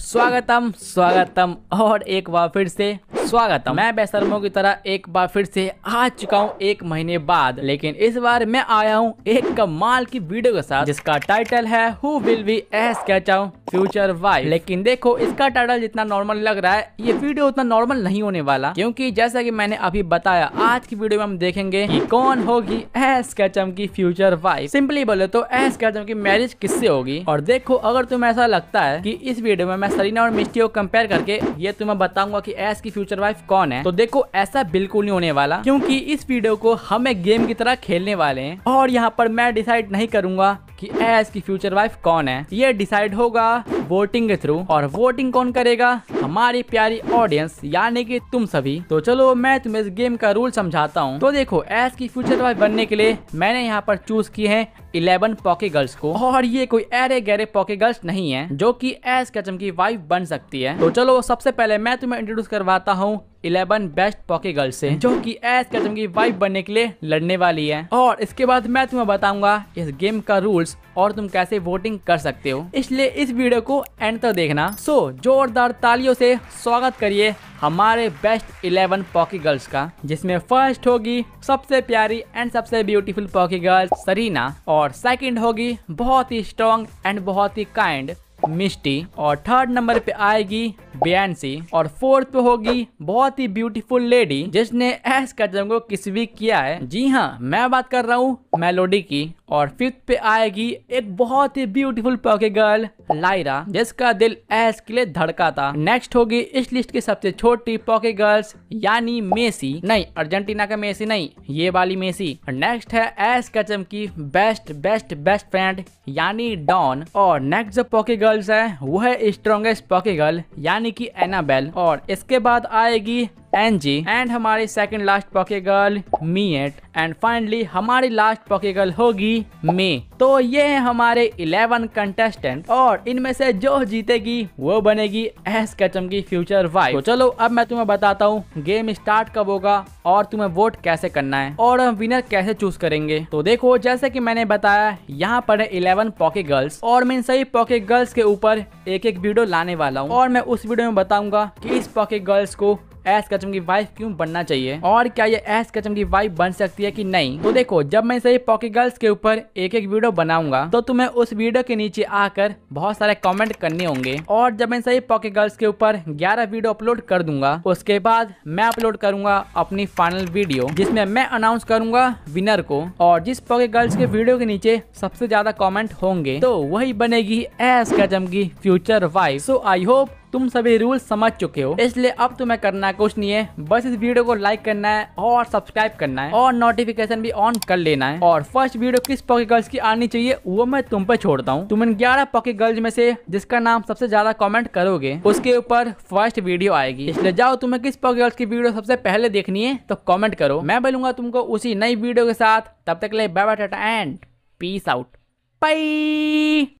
स्वागतम स्वागतम और एक बार फिर से स्वागत है मैं बेसरमो की तरह एक बार फिर से आ चुका हूँ एक महीने बाद लेकिन इस बार मैं आया हूँ एक कमाल की वीडियो के साथ जिसका टाइटल है हु विल बी एस कहता फ्यूचर वाइफ लेकिन देखो इसका टाइटल जितना नॉर्मल लग रहा है ये वीडियो उतना नॉर्मल नहीं होने वाला क्योंकि जैसा कि मैंने अभी बताया आज की वीडियो में हम देखेंगे कि कौन होगी एस कैचम की फ्यूचर वाइफ सिंपली बोले तो एस कैचम की मैरिज किससे होगी और देखो अगर तुम्हें ऐसा लगता है कि इस वीडियो में मैं सरीना और मिस्टी को कंपेयर करके ये तुम्हें बताऊंगा कि एस की फ्यूचर सरवाइव कौन है तो देखो ऐसा बिल्कुल नहीं होने वाला क्योंकि इस वीडियो को हम एक गेम की तरह खेलने वाले हैं और यहाँ पर मैं डिसाइड नहीं करूंगा कि एस की फ्यूचर वाइफ कौन है ये डिसाइड होगा वोटिंग के थ्रू और वोटिंग कौन करेगा हमारी प्यारी ऑडियंस यानी कि तुम सभी तो चलो मैं तुम्हें इस गेम का रूल समझाता हूँ तो देखो एस की फ्यूचर वाइफ बनने के लिए मैंने यहाँ पर चूज की है इलेवन पॉके गर्ल्स को और ये कोई एरे गहरे पॉके गर्ल्स नहीं है जो की एस कचम की वाइफ बन सकती है तो चलो सबसे पहले मैं तुम्हें इंट्रोड्यूस करवाता हूँ इलेवन बेस्ट पॉके गर्ल्स से जो कि एस कचम की वाइफ बनने के लिए लड़ने वाली है और इसके बाद मैं तुम्हें बताऊंगा इस गेम का रूल्स और तुम कैसे वोटिंग कर सकते हो इसलिए इस वीडियो को एंड तक देखना सो जोरदार तालियों से स्वागत करिए हमारे बेस्ट इलेवन पॉकी गर्ल्स का जिसमें फर्स्ट होगी सबसे प्यारी एंड सबसे ब्यूटीफुल पॉकी गर्ल्स सरीना और सेकंड होगी बहुत ही स्ट्रॉन्ग एंड बहुत ही काइंड मिस्टी और थर्ड नंबर पे आएगी बियांसी और फोर्थ पे होगी बहुत ही ब्यूटीफुल लेडी जिसने एस कदम को किस भी किया है जी हाँ मैं बात कर रहा हूँ मेलोडी की और फिफ्थ पे आएगी एक बहुत ही ब्यूटीफुल पॉके गर्ल लायरा जिसका दिल एस के लिए धड़का था नेक्स्ट होगी इस लिस्ट की सबसे छोटी पॉके गर्ल्स यानी मेसी नहीं अर्जेंटीना का मेसी नहीं ये वाली मेसी नेक्स्ट है एस कचम की बेस्ट बेस्ट बेस्ट फ्रेंड यानी डॉन और नेक्स्ट जो पॉके गर्ल्स है वो है स्ट्रॉन्गेस्ट पॉके गर्ल यानी की एनाबेल और इसके बाद आएगी एनजी एंड हमारी second last poke girl Miette and finally हमारी लास्ट पॉके गर्ल होगी मे तो ये है हमारे 11 कंटेस्टेंट और इनमें से जो जीतेगी वो बनेगी एस कचम की फ्यूचर वाइफ तो चलो अब मैं तुम्हें बताता हूँ गेम स्टार्ट कब होगा और तुम्हें वोट कैसे करना है और विनर कैसे चूज करेंगे तो देखो जैसे कि मैंने बताया यहाँ पर है इलेवन पॉके गर्ल्स और मैं इन सही पॉके गर्ल्स के ऊपर एक एक वीडियो लाने वाला हूँ और मैं उस वीडियो में बताऊंगा की इस पॉके गर्ल्स को एस कचम की वाइफ क्यों बनना चाहिए और क्या ये एस कचम की वाइफ बन सकती है की नहीं तो देखो जब मैं सही पॉकी गर्ल्स के ऊपर एक एक वीडियो बनाऊंगा तो तुम्हें उस वीडियो के नीचे आकर बहुत सारे कमेंट करने होंगे और जब मैं सही पॉकी गर्ल्स के ऊपर ग्यारह वीडियो अपलोड कर दूंगा उसके बाद मैं अपलोड करूंगा अपनी फाइनल वीडियो जिसमे मैं अनाउंस करूंगा विनर को और जिस पॉकी गर्ल्स के वीडियो के नीचे सबसे ज्यादा कॉमेंट होंगे तो वही बनेगी एस कचम की future wife so I hope तुम सभी रूल समझ चुके हो इसलिए अब तुम्हें करना है कुछ नहीं है बस इस वीडियो को लाइक करना है और सब्सक्राइब करना है और नोटिफिकेशन भी ऑन कर लेना है और फर्स्ट वीडियो किस पॉकी गर्ल्स की आनी चाहिए वो मैं तुम पे छोड़ता हूँ तुम इन ग्यारह पॉकी गर्ल्स में से जिसका नाम सबसे ज्यादा कॉमेंट करोगे उसके ऊपर फर्स्ट वीडियो आएगी इसलिए जाओ तुम्हें किस पॉकी गर्ल्स की वीडियो सबसे पहले देखनी है तो कॉमेंट करो मैं बोलूंगा तुमको उसी नई वीडियो के साथ तब तक ले bye tata and peace out by